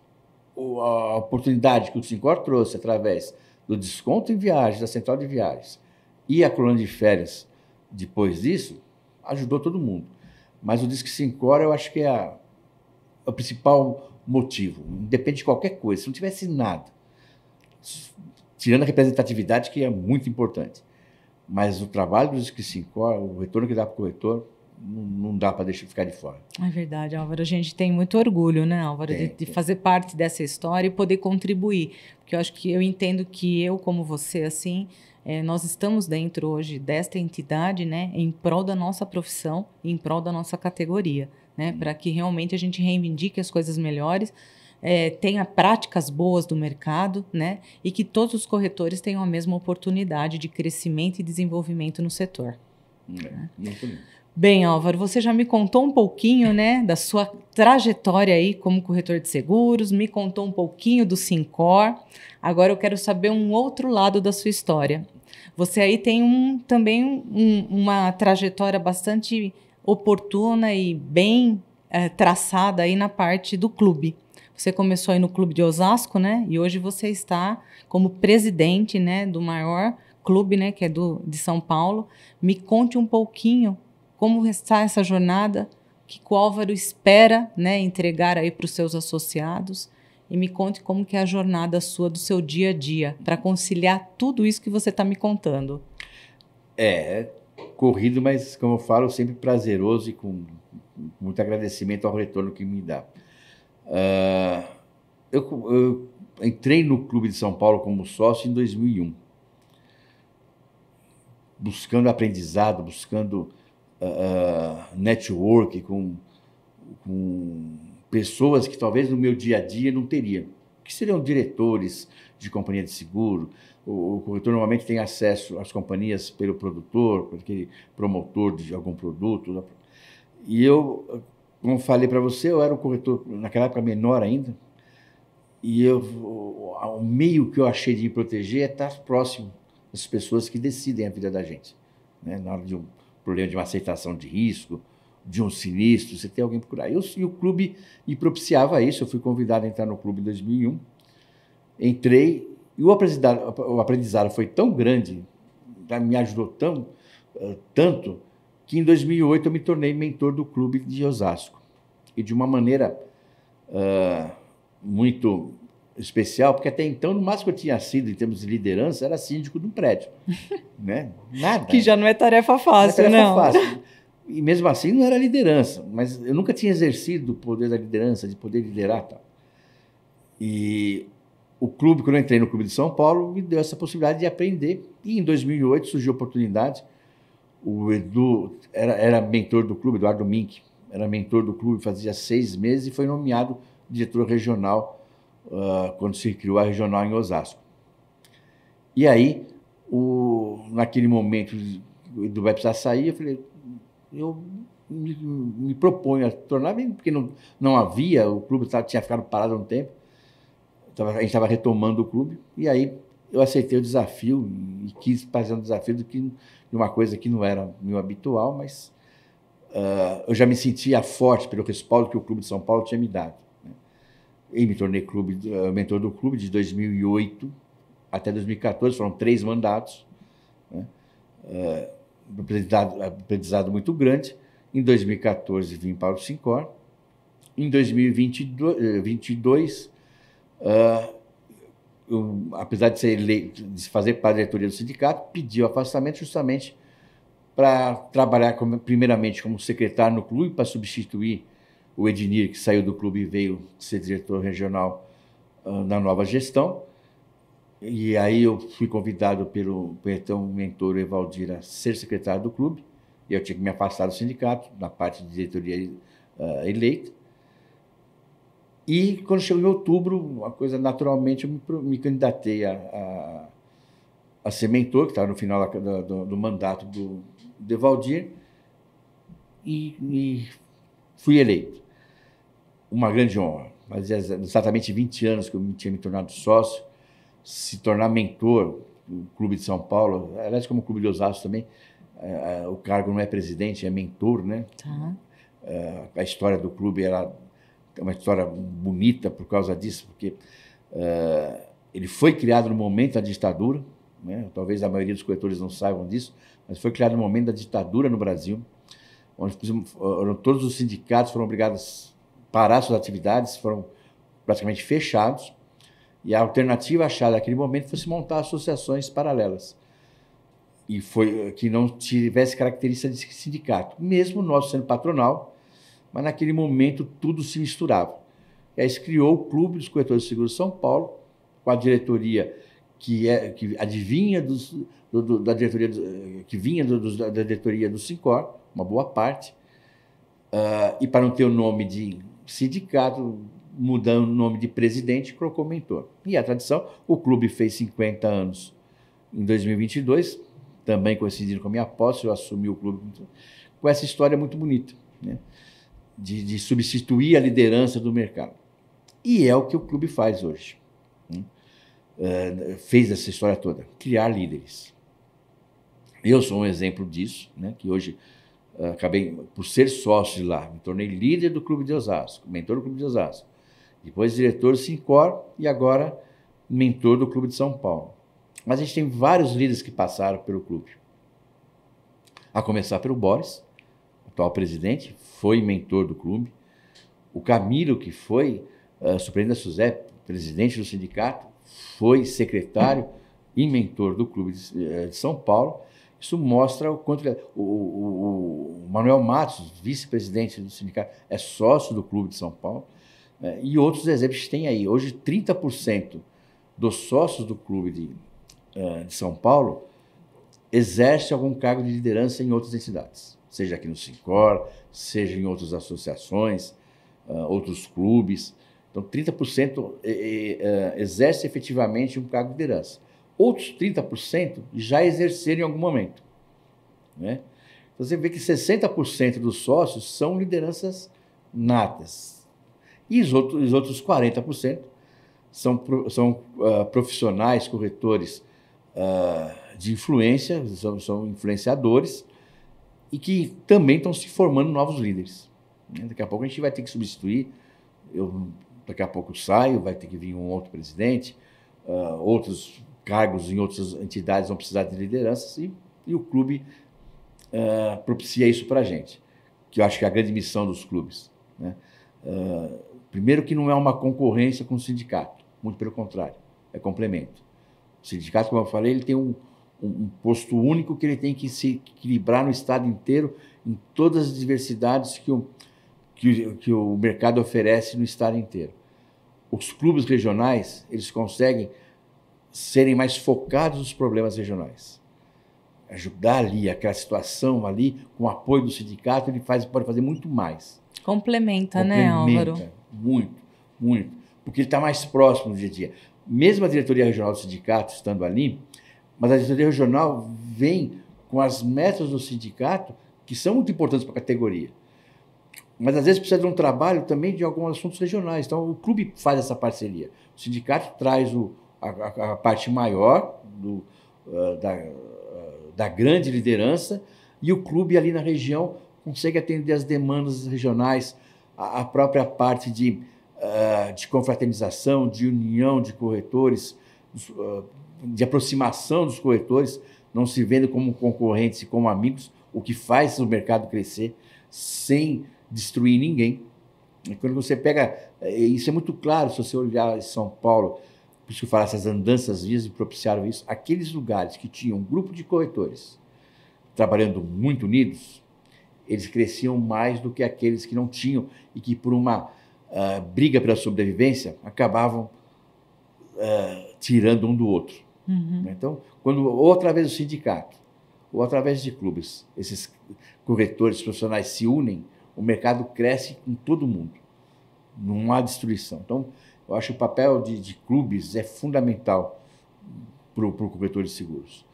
Speaker 2: a oportunidade que o Sincor trouxe através do desconto em viagens, da central de viagens e a coluna de férias depois disso, ajudou todo mundo. Mas o Disque 5 Horas eu acho que é, a, é o principal motivo. Independe de qualquer coisa. Se não tivesse nada, tirando a representatividade, que é muito importante. Mas o trabalho do Disque 5 Horas, o retorno que dá para o corretor, não dá para deixar ficar de
Speaker 1: fora. É verdade, Álvaro. A gente tem muito orgulho, né, Álvaro, tem, de, de tem. fazer parte dessa história e poder contribuir. Porque eu acho que eu entendo que eu, como você, assim, é, nós estamos dentro hoje desta entidade, né, em prol da nossa profissão, em prol da nossa categoria, né, uhum. para que realmente a gente reivindique as coisas melhores, é, tenha práticas boas do mercado, né, e que todos os corretores tenham a mesma oportunidade de crescimento e desenvolvimento no setor. É, né. muito bem. Bem, Álvaro, você já me contou um pouquinho, né, da sua trajetória aí como corretor de seguros, me contou um pouquinho do Sincor. Agora eu quero saber um outro lado da sua história. Você aí tem um, também um, uma trajetória bastante oportuna e bem é, traçada aí na parte do clube. Você começou aí no clube de Osasco, né? E hoje você está como presidente, né, do maior clube, né, que é do de São Paulo. Me conte um pouquinho como está essa jornada, que o Álvaro espera, né, entregar aí para os seus associados e me conte como que é a jornada sua do seu dia a dia para conciliar tudo isso que você está me contando.
Speaker 2: É corrido, mas como eu falo, sempre prazeroso e com muito agradecimento ao retorno que me dá. Uh, eu, eu, entrei no Clube de São Paulo como sócio em 2001, buscando aprendizado, buscando uh, network com, com pessoas que talvez no meu dia a dia não teria, que seriam diretores de companhia de seguro. O, corretor normalmente tem acesso às companhias pelo produtor, por aquele promotor de algum produto. E eu, como falei para você, eu era um corretor naquela época menor ainda. E eu, o meio que eu achei de me proteger é estar próximo das pessoas que decidem a vida da gente, né? na hora de um problema de uma aceitação de risco, de um sinistro, você tem alguém procurar. Eu, e o clube me propiciava isso. Eu fui convidado a entrar no clube em 2001. Entrei e o aprendizado, o aprendizado foi tão grande, tá, me ajudou tão, tanto, que em 2008 eu me tornei mentor do clube de Osasco. E de uma maneira uh, muito especial, porque até então, no máximo que eu tinha sido em termos de liderança, era síndico de um prédio. né?
Speaker 1: Nada. Que já não é tarefa fácil, não. É tarefa não. fácil.
Speaker 2: E mesmo assim não era liderança, mas eu nunca tinha exercido o poder da liderança, de poder liderar tal. Tá? E o clube, quando eu entrei no Clube de São Paulo, me deu essa possibilidade de aprender. E em 2008 surgiu a oportunidade. O Edu era, era mentor do clube, Eduardo Mink, era mentor do clube fazia seis meses e foi nomeado diretor regional uh, quando se criou a regional em Osasco. E aí, o, naquele momento, o Edu vai precisar sair, eu falei, eu me, me proponho a tornar, porque não, não havia, o clube tava, tá, tinha ficado parado há um tempo, tava, a gente estava retomando o clube, e aí eu aceitei o desafio e quis fazer um desafio que, de uma coisa que não era meu habitual, mas uh, eu já me sentia forte pelo respaldo que o Clube de São Paulo tinha me dado. Né? E me tornei clube, uh, mentor do clube de 2008 até 2014, foram três mandatos. Né? Uh, aprendizado, aprendizado muito grande. Em 2014 vim para o Sincor. Em 2022, uh, ah, eu, apesar de ser eleito, de fazer parte da diretoria do sindicato, pedi o afastamento justamente para trabalhar como, primeiramente como secretário no clube para substituir o Ednir que saiu do clube e veio ser diretor regional uh, na nova gestão e aí eu fui convidado pelo então mentor Evaldir a ser secretário do clube, e eu tinha que me afastar do sindicato, na parte de diretoria uh, eleita. E quando chegou em outubro, uma coisa naturalmente, eu me, me candidatei a, a, a, ser mentor, que estava no final da, do, do, mandato do, do Evaldir, e, e fui eleito. Uma grande honra. Fazia exatamente 20 anos que eu tinha me tornado sócio se tornar mentor do Clube de São Paulo, aliás, como o Clube de Osasco também, uh, o cargo não é presidente, é mentor, né? Tá. Uh, a história do clube era é uma história bonita por causa disso, porque uh, ele foi criado no momento da ditadura, né? talvez a maioria dos corretores não saibam disso, mas foi criado no momento da ditadura no Brasil, onde todos os sindicatos foram obrigados a parar suas atividades, foram praticamente fechados, e a alternativa achada naquele momento foi se montar associações paralelas. E foi eh, que não tivesse característica de sindicato, mesmo nós sendo patronal, mas naquele momento tudo se misturava. E aí se criou o Clube dos Corretores de Seguros São Paulo, com a diretoria que, é, que adivinha dos, do, do, da diretoria do, eh, que vinha do, da diretoria do Sincor, uma boa parte, uh, e para não ter o nome de sindicato, mudando o nome de presidente, colocou mentor. E a tradição, o clube fez 50 anos em 2022, também coincidindo com a minha posse, eu assumi o clube com essa história muito bonita, né? de, de substituir a liderança do mercado. E é o que o clube faz hoje. Né? Uh, fez essa história toda, criar líderes. Eu sou um exemplo disso, né? que hoje uh, acabei, por ser sócio de lá, me tornei líder do Clube de Osasco, mentor do Clube de Osasco depois diretor do Sincor e agora mentor do Clube de São Paulo. Mas a gente tem vários líderes que passaram pelo clube. A começar pelo Boris, atual presidente, foi mentor do clube. O Camilo, que foi uh, eh, Supremo Suzé, presidente do sindicato, foi secretário e mentor do clube de, eh, de São Paulo. Isso mostra o quanto ele, é, o, o, o Manuel Matos, vice-presidente do sindicato, é sócio do clube de São Paulo. É, e outros exemplos tem aí. Hoje, 30% dos sócios do clube de, uh, de São Paulo exercem algum cargo de liderança em outras entidades, seja aqui no Sincor, seja em outras associações, uh, outros clubes. Então, 30% exerce efetivamente um cargo de liderança. Outros 30% já exerceram em algum momento. Né? Então, você vê que 60% dos sócios são lideranças natas, e os outros, os outros 40% são, são uh, profissionais, corretores uh, de influência, são, são, influenciadores, e que também estão se formando novos líderes. Daqui a pouco a gente vai ter que substituir, eu daqui a pouco saio, vai ter que vir um outro presidente, uh, outros cargos em outras entidades vão precisar de lideranças, e, e o clube propicia isso para a gente, que eu acho que é a grande missão dos clubes. Né? Uh, Primeiro que não é uma concorrência com o sindicato, muito pelo contrário, é complemento. O sindicato, como eu falei, ele tem um, um posto único que ele tem que se equilibrar no estado inteiro em todas as diversidades que o, que, que o mercado oferece no estado inteiro. Os clubes regionais, eles conseguem serem mais focados nos problemas regionais. Ajudar ali, aquela situação ali, com o apoio do sindicato, ele faz, pode fazer muito mais.
Speaker 1: Complementa, né, Complementa. né, Álvaro?
Speaker 2: muito, muito, porque ele está mais próximo do dia a dia. Mesmo a diretoria regional do sindicato estando ali, mas a diretoria regional vem com as metas do sindicato que são muito importantes para a categoria. Mas às vezes precisa de um trabalho também de alguns assuntos regionais. Então o clube faz essa parceria. O sindicato traz o, a, a, parte maior do, uh, da, uh, da grande liderança e o clube ali na região consegue atender as demandas regionais, a, própria parte de, uh, de confraternização, de união de corretores, eh, de aproximação dos corretores, não se vendo como concorrentes e como amigos, o que faz o mercado crescer sem destruir ninguém. E quando você pega, eh, isso é muito claro se você olhar São Paulo, por isso que eu falo, essas andanças vias propiciaram isso, aqueles lugares que tinham um grupo de corretores trabalhando muito unidos, eles cresciam mais do que aqueles que não tinham e que, por uma uh, briga pela sobrevivência, acabavam uh, tirando um do outro. Uhum. Né? Então, quando, ou através do sindicato, ou através de clubes, esses corretores profissionais se unem, o mercado cresce em todo mundo. Não há destruição. Então, eu acho que o papel de, de clubes é fundamental para o corretor de seguros,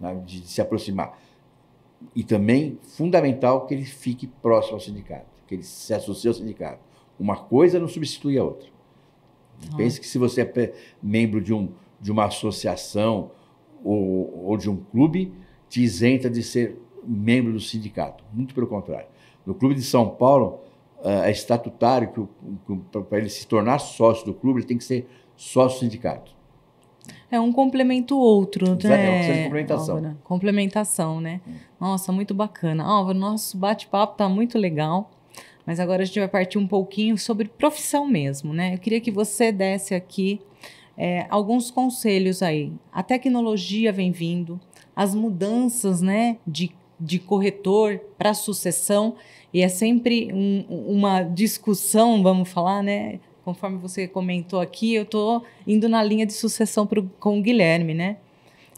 Speaker 2: né? de, de se aproximar e também fundamental que ele fique próximo ao sindicato, que ele se associe ao sindicato. Uma coisa não substitui a outra. Ah. Pense que se você é membro de, um, de uma associação ou, ou de um clube, te isenta de ser membro do sindicato. Muito pelo contrário. No Clube de São Paulo, eh, é estatutário que, que para ele se tornar sócio do clube, ele tem que ser sócio sindicato.
Speaker 1: É um complemento outro, né? É, de é, complementação. Álvaro, complementação, né? Nossa, muito bacana. Álvaro, nosso bate-papo tá muito legal. Mas agora a gente vai partir um pouquinho sobre profissão mesmo, né? Eu queria que você desse aqui é, alguns conselhos aí. A tecnologia vem vindo, as mudanças, né, de, de corretor para sucessão, e é sempre um, uma discussão, vamos falar, né? conforme você comentou aqui, eu estou indo na linha de sucessão pro, com o Guilherme, né?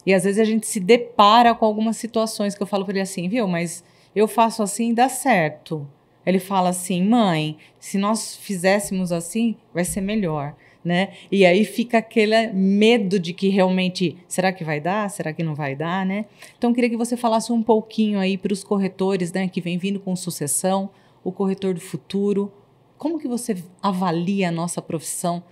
Speaker 1: E às vezes a gente se depara com algumas situações que eu falo para ele assim, viu, mas eu faço assim e dá certo. Ele fala assim, mãe, se nós fizéssemos assim, vai ser melhor, né? E aí fica aquele medo de que realmente, será que vai dar? Será que não vai dar, né? Então, queria que você falasse um pouquinho aí para os corretores, né, que vem vindo com sucessão, o corretor do futuro, como que você avalia a nossa profissão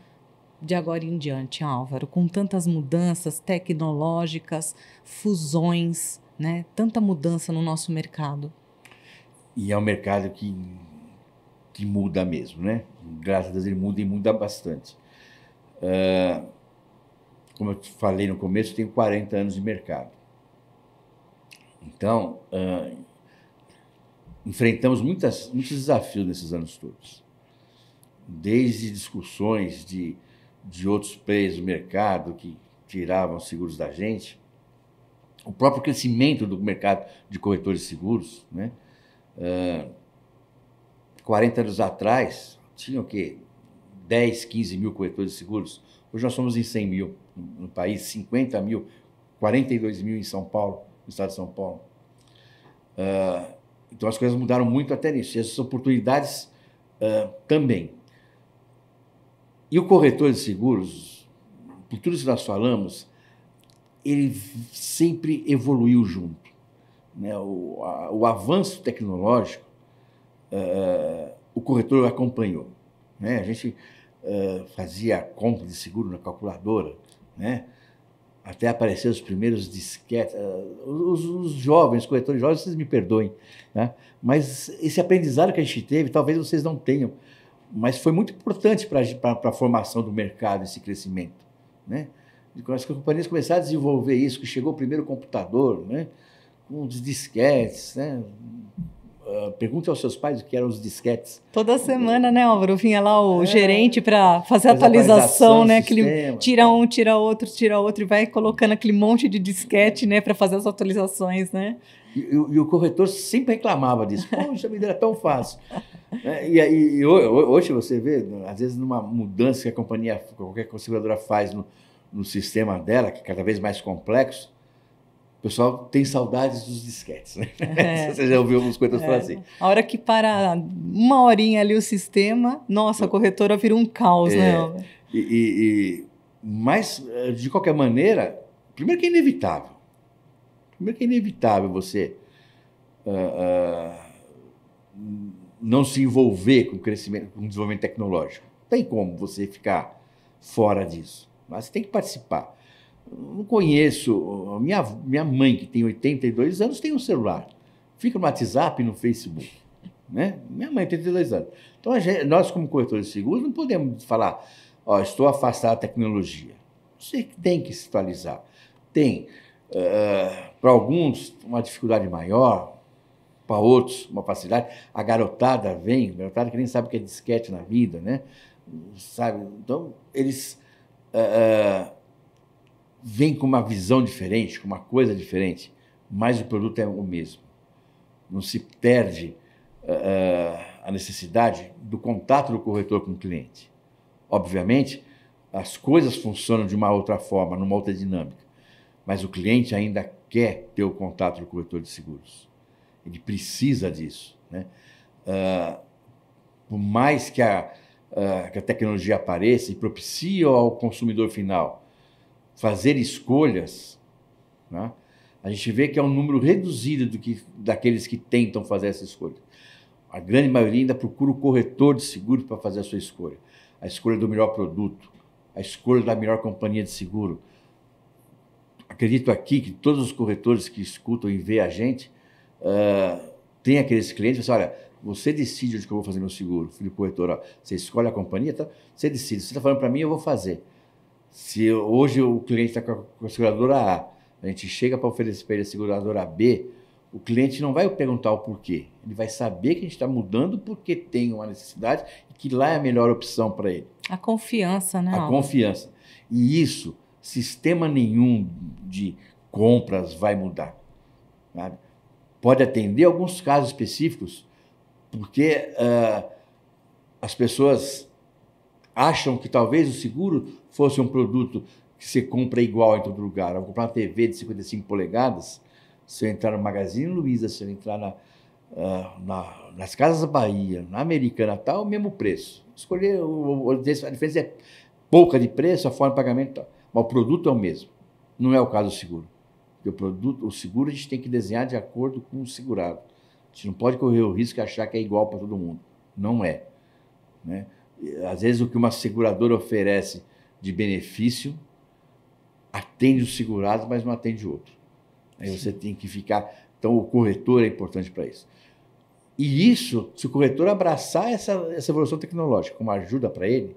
Speaker 1: de agora em diante, Álvaro, com tantas mudanças tecnológicas, fusões, né? Tanta mudança no nosso mercado.
Speaker 2: E é um mercado que, que muda mesmo, né? Graças a Deus ele muda e muda bastante. Uh, como eu falei no começo, eu tenho 40 anos de mercado. Então, uh, enfrentamos muitas, muitos desafios nesses anos todos desde discussões de, de outros players do mercado que tiravam seguros da gente, o próprio crescimento do mercado de corretores de seguros, né? Uh, ah, 40 anos atrás, tinha o quê? 10, 15 mil corretores de seguros. Hoje nós somos em 100 mil no país, 50 mil, 42 mil em São Paulo, no estado de São Paulo. Uh, então as coisas mudaram muito até nisso. E essas oportunidades uh, também. E o corretor de seguros, por tudo que nós falamos, ele sempre evoluiu junto. Né? O, a, o avanço tecnológico, uh, o corretor acompanhou. Né? A gente uh, fazia a compra de seguro na calculadora, né? até aparecer os primeiros disquetes. É, os, os, jovens, corretores jovens, vocês me perdoem, né? mas esse aprendizado que a gente teve, talvez vocês não tenham mas foi muito importante para a formação do mercado esse crescimento. Né? As companhias começaram a desenvolver isso, que chegou o primeiro computador, né? com os disquetes, né? pergunte aos seus pais o que eram os disquetes.
Speaker 1: Toda semana, né, Álvaro? Vinha lá o é, gerente para fazer a atualização, né? Aquele, tira um, tira outro, tira outro e vai colocando aquele monte de disquete, né, para fazer as atualizações, né?
Speaker 2: E, e, e, o corretor sempre reclamava disso.
Speaker 1: Poxa, vida era tão fácil. É, e, e,
Speaker 2: e hoje você vê, às vezes, numa mudança que a companhia, qualquer seguradora faz no, no sistema dela, que é cada vez mais complexo, pessoal tem saudades dos disquetes, né? É. Você já ouviu algumas coisas é. falar assim.
Speaker 1: A hora que para uma horinha ali o sistema, nossa, a corretora vira um caos, é. né?
Speaker 2: E, e, e, mas, eh, de qualquer maneira, primeiro que é inevitável. Primeiro que é inevitável você uh, uh, não se envolver com o crescimento, com o desenvolvimento tecnológico. Não tem como você ficar fora disso. Mas você tem que participar não conheço. Minha, minha mãe, que tem 82 anos, tem um celular. Fica no WhatsApp, no Facebook. Né? Minha mãe tem 82 anos. Então, gente, nós, como corretores de seguros, não podemos falar, estou afastado da tecnologia. Você tem que se atualizar. Tem, uh, para alguns, uma dificuldade maior, para outros, uma facilidade. A garotada vem, a garotada que nem sabe o que é disquete na vida, né? Sabe? Então, eles. Uh, vem com uma visão diferente, com uma coisa diferente, mas o produto é o mesmo. Não se perde uh, a necessidade do contato do corretor com o cliente. Obviamente, as coisas funcionam de uma outra forma, numa outra dinâmica, mas o cliente ainda quer ter o contato do corretor de seguros. Ele precisa disso. Né? Uh, por mais que a, uh, que a tecnologia apareça e propicie ao consumidor final fazer escolhas, né? a gente vê que é um número reduzido do que, daqueles que tentam fazer essa escolha. A grande maioria ainda procura o corretor de seguro para fazer a sua escolha. A escolha do melhor produto, a escolha da melhor companhia de seguro. Acredito aqui que todos os corretores que escutam e veem a gente uh, ah, têm aqueles clientes que assim, olha, você decide onde que eu vou fazer meu seguro, filho corretor, ó, você escolhe a companhia, tá? você decide. Você está falando para mim, eu vou fazer. Se hoje o cliente está com a seguradora A, a gente chega para oferecer para ele a seguradora B, o cliente não vai perguntar o porquê. Ele vai saber que a gente está mudando porque tem uma necessidade e que lá é a melhor opção para ele.
Speaker 1: A confiança, né? A Alves?
Speaker 2: confiança. E isso, sistema nenhum de compras vai mudar. Sabe? Pode atender alguns casos específicos, porque uh, as pessoas acham que talvez o seguro fosse um produto que você compra igual em todo lugar. Eu vou comprar uma TV de 55 polegadas, se eu entrar no Magazine Luiza, se eu entrar na, ah, na, nas Casas da Bahia, na Americana, tal, o mesmo preço. Escolher, a diferença é pouca de preço, a forma de pagamento tal. Mas o produto é o mesmo. Não é o caso do seguro. o, produto, o seguro a gente tem que desenhar de acordo com o segurado. A gente não pode correr o risco de achar que é igual para todo mundo. Não é. Né? às vezes o que uma seguradora oferece de benefício atende o segurado, mas não atende o outro. Aí Sim. você tem que ficar. Então o corretor é importante para isso. E isso, se o corretor abraçar essa, essa evolução tecnológica como ajuda para ele,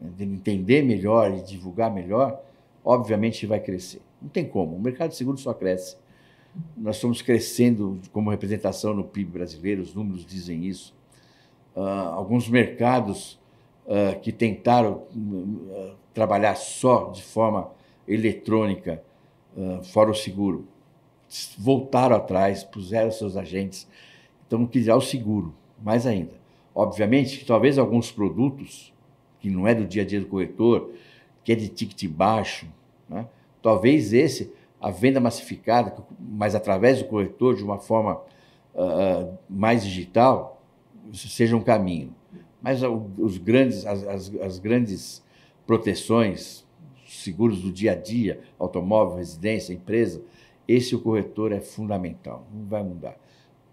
Speaker 2: né, de entender melhor e divulgar melhor, obviamente vai crescer. Não tem como. O mercado de seguro só cresce. Nós estamos crescendo como representação no PIB brasileiro, os números dizem isso. Uh, alguns mercados uh, que tentaram uh, trabalhar só de forma eletrônica, uh, fora o seguro, voltaram atrás, puseram seus agentes, então quiser o seguro, mais ainda. Obviamente que talvez alguns produtos, que não é do dia a dia do corretor, que é de ticket baixo, né? talvez esse, a venda massificada, mas através do corretor, de uma forma uh, mais digital, seja um caminho. Mas os grandes, as, as, as grandes proteções, seguros do dia a dia, automóvel, residência, empresa, esse o corretor é fundamental, não vai mudar.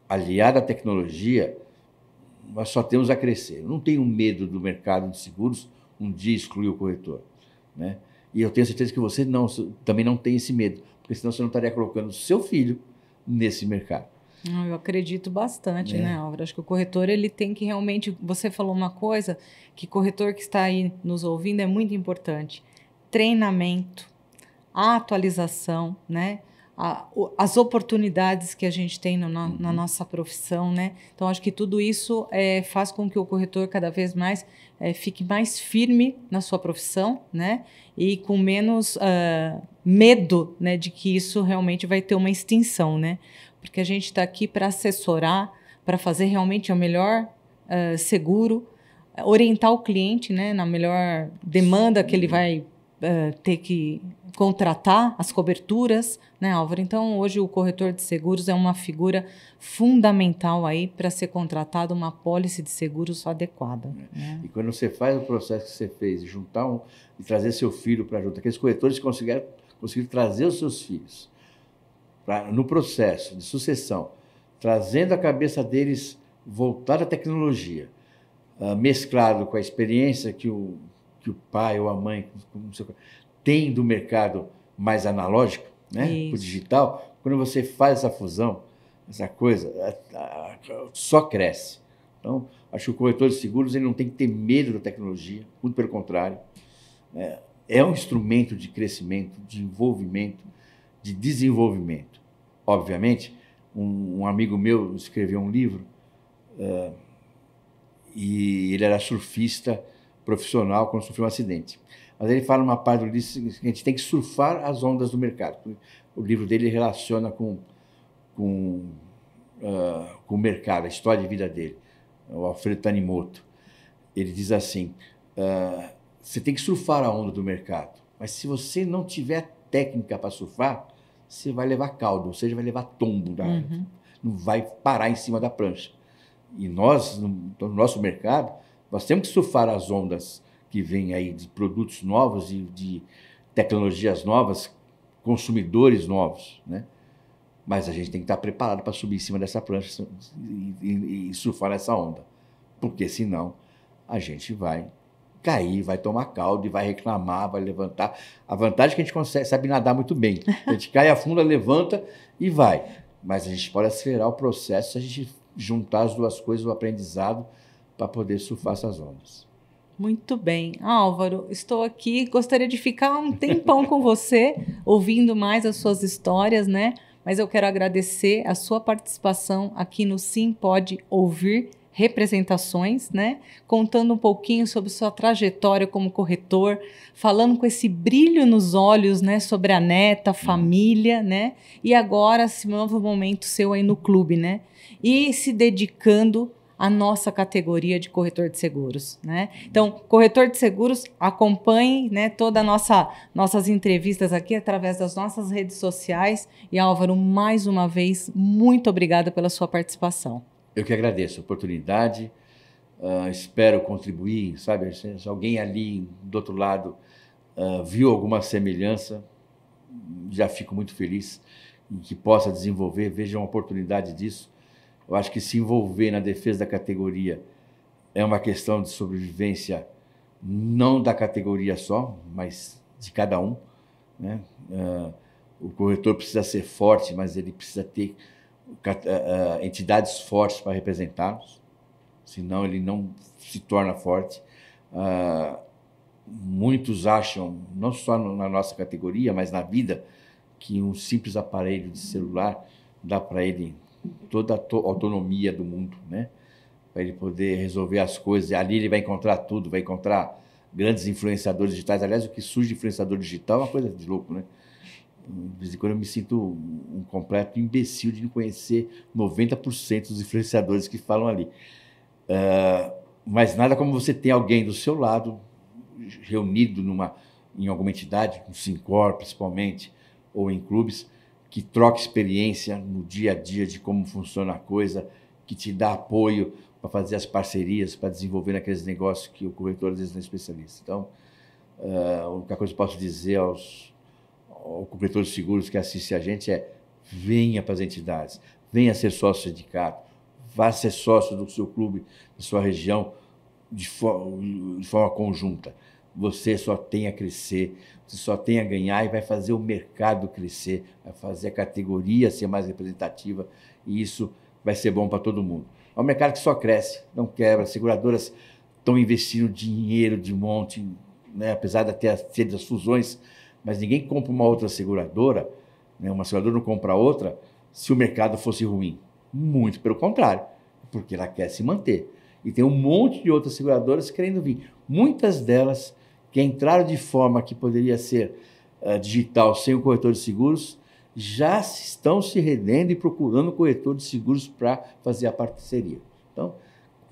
Speaker 2: Aliado à tecnologia, nós só temos a crescer. não tenho medo do mercado de seguros um dia excluir o corretor. Né? E eu tenho certeza que você não, também não tem esse medo, porque senão você não estaria colocando o seu filho nesse mercado.
Speaker 1: Ah, eu acredito bastante, é. né, Álvaro? Acho que o corretor ele tem que realmente. Você falou uma coisa que corretor que está aí nos ouvindo é muito importante: treinamento, atualização, né? A, o, as oportunidades que a gente tem no, na, uhum. na, nossa profissão, né? Então acho que tudo isso é, faz com que o corretor cada vez mais é, fique mais firme na sua profissão, né? E com menos uh, medo, né, de que isso realmente vai ter uma extinção, né? porque a gente está aqui para assessorar, para fazer realmente o melhor uh, seguro, orientar o cliente né, na melhor demanda que ele vai uh, ter que contratar, as coberturas, né, Álvaro? Então, hoje o corretor de seguros é uma figura fundamental aí para ser contratada uma pólice de seguros adequada.
Speaker 2: Né? E quando você faz o processo que você fez, juntar um, e trazer seu filho para junto, aqueles corretores conseguiram, conseguiram trazer os seus filhos pra, no processo de sucessão, trazendo a cabeça deles voltada à tecnologia, uh, mesclado com a experiência que o, que o pai ou a mãe sei, tem do mercado mais analógico, né, o digital, quando você faz essa fusão, essa coisa, a, a, a, só cresce. Então, acho que o corretor de seguros ele não tem que ter medo da tecnologia, muito pelo contrário. É, é um instrumento de crescimento, de envolvimento, de desenvolvimento. Obviamente, um, um amigo meu escreveu um livro uh, e ele era surfista profissional quando sofreu um acidente. Mas ele fala uma parte do livro que a gente tem que surfar as ondas do mercado. O livro dele relaciona com, com, uh, com o mercado, a história de vida dele, o Alfredo Tanimoto. Ele diz assim: uh, você tem que surfar a onda do mercado, mas se você não tiver técnica para surfar, você vai levar caldo, ou seja, vai levar tombo, uhum. não vai parar em cima da prancha. E nós, no nosso mercado, nós temos que surfar as ondas que vêm aí de produtos novos e de tecnologias novas, consumidores novos, né? Mas a gente tem que estar preparado para subir em cima dessa prancha e, e, e surfar essa onda, porque senão a gente vai cair, vai tomar caldo e vai reclamar, vai levantar. A vantagem é que a gente consegue, sabe nadar muito bem. A gente cai, afunda, levanta e vai. Mas a gente pode acelerar o processo se a gente juntar as duas coisas, o aprendizado, para poder surfar essas ondas.
Speaker 1: Muito bem. Álvaro, estou aqui, gostaria de ficar um tempão com você, ouvindo mais as suas histórias, né? Mas eu quero agradecer a sua participação aqui no Sim Pode Ouvir representações, né? Contando um pouquinho sobre sua trajetória como corretor, falando com esse brilho nos olhos, né? Sobre a neta, a hum. família, né? E agora esse novo momento seu aí no clube, né? E se dedicando à nossa categoria de corretor de seguros, né? Então, corretor de seguros, acompanhe, né? Toda a nossa nossas entrevistas aqui através das nossas redes sociais. E Álvaro, mais uma vez, muito obrigada pela sua participação.
Speaker 2: Eu que agradeço a oportunidade, uh, espero contribuir, sabe? Se alguém ali do outro lado uh, viu alguma semelhança, já fico muito feliz em que possa desenvolver, veja uma oportunidade disso. Eu acho que se envolver na defesa da categoria é uma questão de sobrevivência, não da categoria só, mas de cada um. Né? Uh, o corretor precisa ser forte, mas ele precisa ter eh, eh, entidades fortes para representá-los, senão ele não se torna forte. Uh, muitos acham, não só na nossa categoria, mas na vida, que um simples aparelho de celular dá para ele toda a autonomia do mundo, né? Para ele poder resolver as coisas. Ali ele vai encontrar tudo, vai encontrar grandes influenciadores digitais. Aliás, o que surge de influenciador digital é uma coisa de louco, né? de vez em quando eu me sinto um completo imbecil de não conhecer 90% dos influenciadores que falam ali. Uh, mas nada como você ter alguém do seu lado, reunido numa, em alguma entidade, no Sincor principalmente, ou em clubes, que troca experiência no dia a dia de como funciona a coisa, que te dá apoio para fazer as parcerias, para desenvolver aqueles negócios que o corretor às vezes não é especialista. Então, uh, a única coisa que eu posso dizer aos o corretor de seguros que assiste a gente é venha para as entidades, venha ser sócio sindicato, vá ser sócio do seu clube, da sua região, de, de forma conjunta. Você só tem a crescer, você só tem a ganhar e vai fazer o mercado crescer, vai fazer a categoria ser mais representativa e isso vai ser bom para todo mundo. É um mercado que só cresce, não quebra. As seguradoras estão investindo dinheiro de monte, né? apesar de ter as, fusões, mas ninguém compra uma outra seguradora, né? uma seguradora não compra outra, se o mercado fosse ruim. Muito pelo contrário, porque ela quer se manter. E tem um monte de outras seguradoras querendo vir. Muitas delas que entraram de forma que poderia ser uh, digital sem o corretor de seguros, já estão se rendendo e procurando o corretor de seguros para fazer a parceria. Então,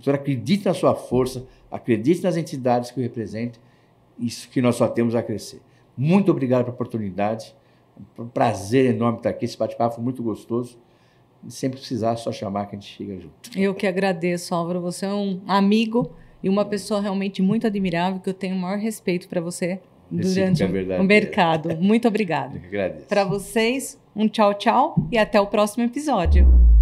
Speaker 2: acredite na sua força, acredite nas entidades que o representa, isso que nós só temos a crescer. Muito obrigado pela oportunidade. um prazer enorme estar aqui. Esse bate-papo foi muito gostoso. sempre precisar, é só chamar que a gente chega junto.
Speaker 1: Eu que agradeço, Álvaro. Você é um amigo e uma pessoa realmente muito admirável, que eu tenho o maior respeito para você durante é o mercado. Muito obrigado. Para vocês, um tchau, tchau e até o próximo episódio.